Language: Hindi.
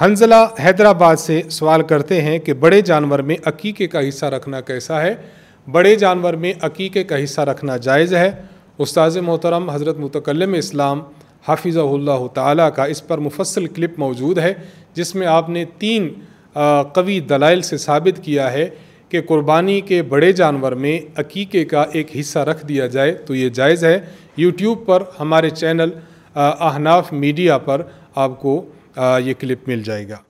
हंजला हैदराबाद से सवाल करते हैं कि बड़े जानवर में अकीके का हिस्सा रखना कैसा है बड़े जानवर में अकीके का हिस्सा रखना जायज़ है उस्ताद मोहतरम हज़रत मुतकलम इस्लाम हाफिज़ल्ला ताला का इस पर मुफसल क्लिप मौजूद है जिसमें आपने तीन कवी दलाइल से साबित किया है कि कुर्बानी के बड़े जानवर में अकीके का एक हिस्सा रख दिया जाए तो ये जायज़ है यूट्यूब पर हमारे चैनल अहनाफ मीडिया पर आपको ये क्लिप मिल जाएगा